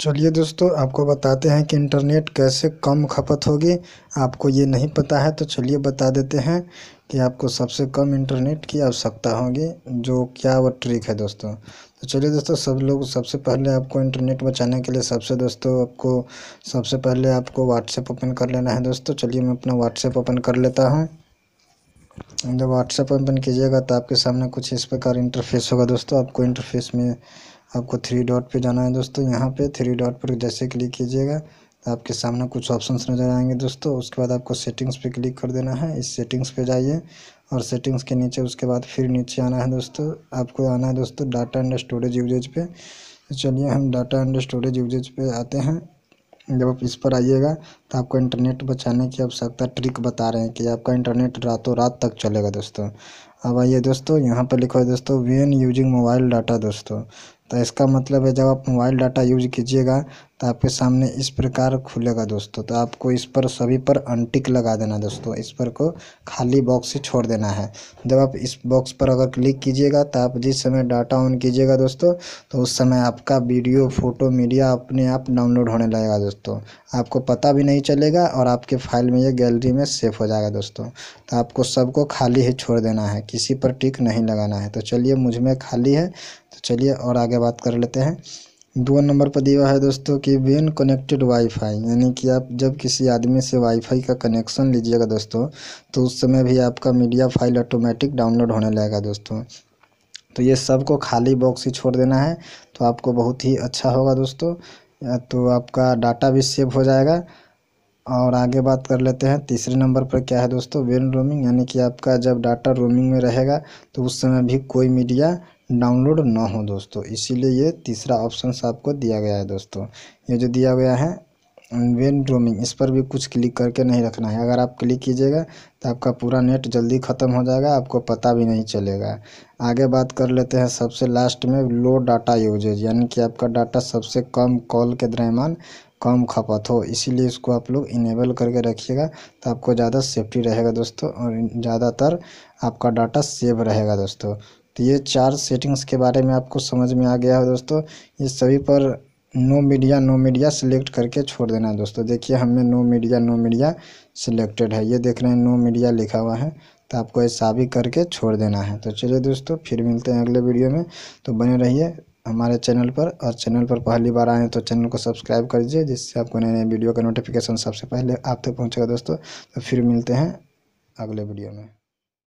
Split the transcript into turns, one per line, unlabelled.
चलिए दोस्तों आपको बताते हैं कि इंटरनेट कैसे कम खपत होगी आपको ये नहीं पता है तो चलिए बता देते हैं कि आपको सबसे कम इंटरनेट की आवश्यकता होगी जो क्या वो ट्रिक है दोस्तों तो चलिए दोस्तों सब लोग सबसे पहले आपको इंटरनेट बचाने के लिए सबसे दोस्तों आपको सबसे पहले आपको व्हाट्सएप ओपन कर लेना है दोस्तों चलिए मैं अपना व्हाट्सएप ओपन कर लेता हूँ जब व्हाट्सएप ओपन कीजिएगा तो आपके सामने कुछ इस प्रकार इंटरफेस होगा दोस्तों आपको इंटरफेस में आपको थ्री डॉट पे जाना है दोस्तों यहाँ पे थ्री डॉट पर जैसे क्लिक कीजिएगा तो आपके सामने कुछ ऑप्शंस नज़र आएंगे दोस्तों उसके बाद आपको सेटिंग्स पे क्लिक कर देना है इस सेटिंग्स पे जाइए और सेटिंग्स के नीचे उसके बाद फिर नीचे आना है दोस्तों आपको आना है दोस्तों डाटा एंड स्टोरेज यूजेज पे तो चलिए हम डाटा एंड स्टोरेज यूजेज पे आते हैं जब आप इस पर आइएगा तो आपको इंटरनेट बचाने की आवश्यकता ट्रिक बता रहे हैं कि आपका इंटरनेट रातों रात तक चलेगा दोस्तों अब आइए दोस्तों यहाँ पर लिखो है दोस्तों एन यूजिंग मोबाइल डाटा दोस्तों तो इसका मतलब है जब आप मोबाइल डाटा यूज कीजिएगा तो आपके सामने इस प्रकार खुलेगा दोस्तों तो आपको इस पर सभी पर अनटिक लगा देना दोस्तों इस पर को खाली बॉक्स ही छोड़ देना है जब आप इस बॉक्स पर अगर क्लिक कीजिएगा तो आप जिस समय डाटा ऑन कीजिएगा दोस्तों तो उस समय आपका वीडियो फोटो मीडिया अपने आप डाउनलोड होने लगेगा दोस्तों आपको पता भी नहीं चलेगा और आपके फाइल में यह गैलरी में सेफ हो जाएगा दोस्तों तो आपको सबको खाली ही छोड़ देना है किसी पर टिक नहीं लगाना है तो चलिए मुझ में खाली है तो चलिए और आगे बात कर लेते हैं दो नंबर पर दिया है दोस्तों कि वेन कनेक्टेड वाईफाई यानी कि आप जब किसी आदमी से वाईफाई का कनेक्शन लीजिएगा दोस्तों तो उस समय भी आपका मीडिया फाइल ऑटोमेटिक डाउनलोड होने लगेगा दोस्तों तो ये सब को खाली बॉक्स ही छोड़ देना है तो आपको बहुत ही अच्छा होगा दोस्तों तो आपका डाटा भी सेव हो जाएगा और आगे बात कर लेते हैं तीसरे नंबर पर क्या है दोस्तों वेन रोमिंग यानी कि आपका जब डाटा रोमिंग में रहेगा तो उस समय भी कोई मीडिया डाउनलोड ना हो दोस्तों इसीलिए ये तीसरा ऑप्शन आपको दिया गया है दोस्तों ये जो दिया गया है वेन रोमिंग इस पर भी कुछ क्लिक करके नहीं रखना है अगर आप क्लिक कीजिएगा तो आपका पूरा नेट जल्दी ख़त्म हो जाएगा आपको पता भी नहीं चलेगा आगे बात कर लेते हैं सबसे लास्ट में लो डाटा यूजेज यानी कि आपका डाटा सबसे कम कॉल के दरमान कम खपत हो इसीलिए इसको आप लोग इनेबल करके रखिएगा तो आपको ज़्यादा सेफ्टी रहेगा दोस्तों और ज़्यादातर आपका डाटा सेव रहेगा दोस्तों तो ये चार सेटिंग्स के बारे में आपको समझ में आ गया हो दोस्तों ये सभी पर no media no media select करके छोड़ देना है दोस्तों देखिए हमें no media no media selected है ये देख रहे हैं नो मीडिया लिखा हुआ है तो आपको ऐसा भी करके छोड़ देना है तो चलिए दोस्तों फिर मिलते हैं अगले वीडियो में तो बने रहिए हमारे चैनल पर और चैनल पर पहली बार आए तो चैनल को सब्सक्राइब कर दीजिए जिससे आपको नए नए वीडियो का नोटिफिकेशन सबसे पहले आप तक पहुँचेगा दोस्तों तो फिर मिलते हैं अगले वीडियो में